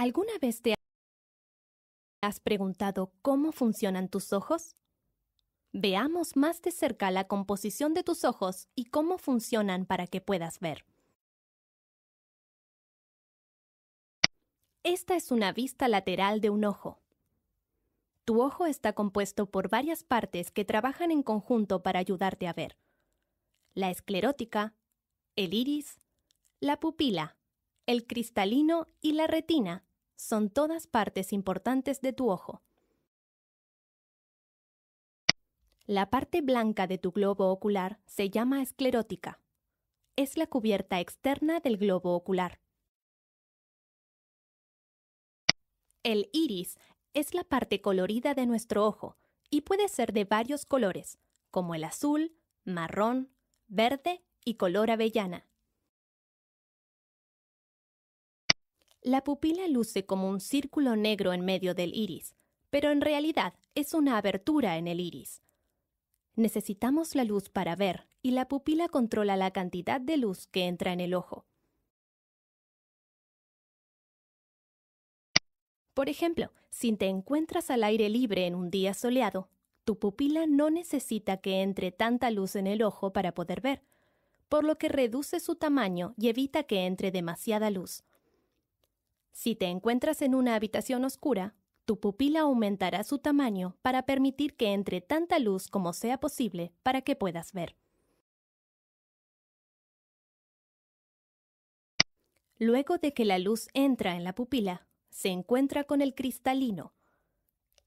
¿Alguna vez te has preguntado cómo funcionan tus ojos? Veamos más de cerca la composición de tus ojos y cómo funcionan para que puedas ver. Esta es una vista lateral de un ojo. Tu ojo está compuesto por varias partes que trabajan en conjunto para ayudarte a ver. La esclerótica, el iris, la pupila, el cristalino y la retina son todas partes importantes de tu ojo. La parte blanca de tu globo ocular se llama esclerótica. Es la cubierta externa del globo ocular. El iris es la parte colorida de nuestro ojo y puede ser de varios colores, como el azul, marrón, verde y color avellana. La pupila luce como un círculo negro en medio del iris, pero en realidad es una abertura en el iris. Necesitamos la luz para ver, y la pupila controla la cantidad de luz que entra en el ojo. Por ejemplo, si te encuentras al aire libre en un día soleado, tu pupila no necesita que entre tanta luz en el ojo para poder ver, por lo que reduce su tamaño y evita que entre demasiada luz. Si te encuentras en una habitación oscura, tu pupila aumentará su tamaño para permitir que entre tanta luz como sea posible para que puedas ver. Luego de que la luz entra en la pupila, se encuentra con el cristalino.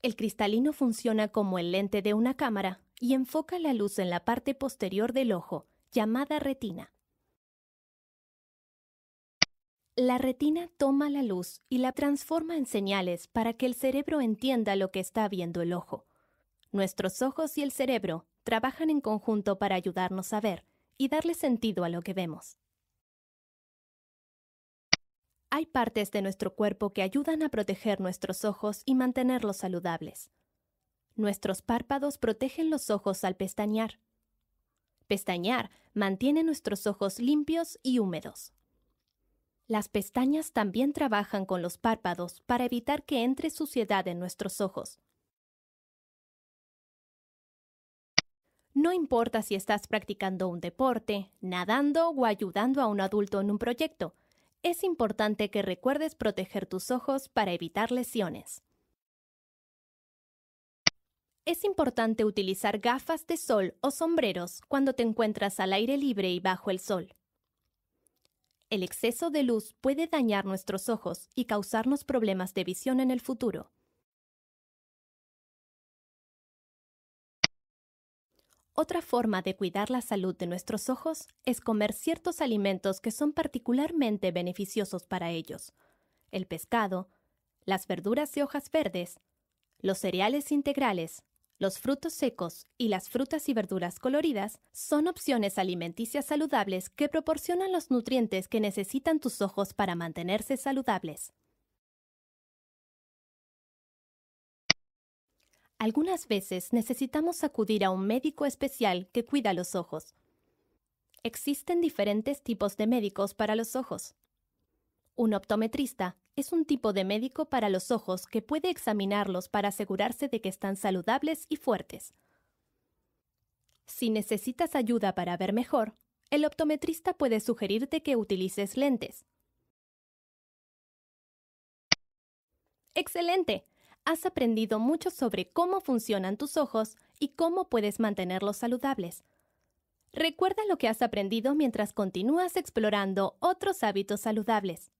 El cristalino funciona como el lente de una cámara y enfoca la luz en la parte posterior del ojo, llamada retina. La retina toma la luz y la transforma en señales para que el cerebro entienda lo que está viendo el ojo. Nuestros ojos y el cerebro trabajan en conjunto para ayudarnos a ver y darle sentido a lo que vemos. Hay partes de nuestro cuerpo que ayudan a proteger nuestros ojos y mantenerlos saludables. Nuestros párpados protegen los ojos al pestañear. Pestañear mantiene nuestros ojos limpios y húmedos. Las pestañas también trabajan con los párpados para evitar que entre suciedad en nuestros ojos. No importa si estás practicando un deporte, nadando o ayudando a un adulto en un proyecto, es importante que recuerdes proteger tus ojos para evitar lesiones. Es importante utilizar gafas de sol o sombreros cuando te encuentras al aire libre y bajo el sol. El exceso de luz puede dañar nuestros ojos y causarnos problemas de visión en el futuro. Otra forma de cuidar la salud de nuestros ojos es comer ciertos alimentos que son particularmente beneficiosos para ellos. El pescado, las verduras y hojas verdes, los cereales integrales, los frutos secos y las frutas y verduras coloridas son opciones alimenticias saludables que proporcionan los nutrientes que necesitan tus ojos para mantenerse saludables. Algunas veces necesitamos acudir a un médico especial que cuida los ojos. Existen diferentes tipos de médicos para los ojos. Un optometrista es un tipo de médico para los ojos que puede examinarlos para asegurarse de que están saludables y fuertes. Si necesitas ayuda para ver mejor, el optometrista puede sugerirte que utilices lentes. ¡Excelente! Has aprendido mucho sobre cómo funcionan tus ojos y cómo puedes mantenerlos saludables. Recuerda lo que has aprendido mientras continúas explorando otros hábitos saludables.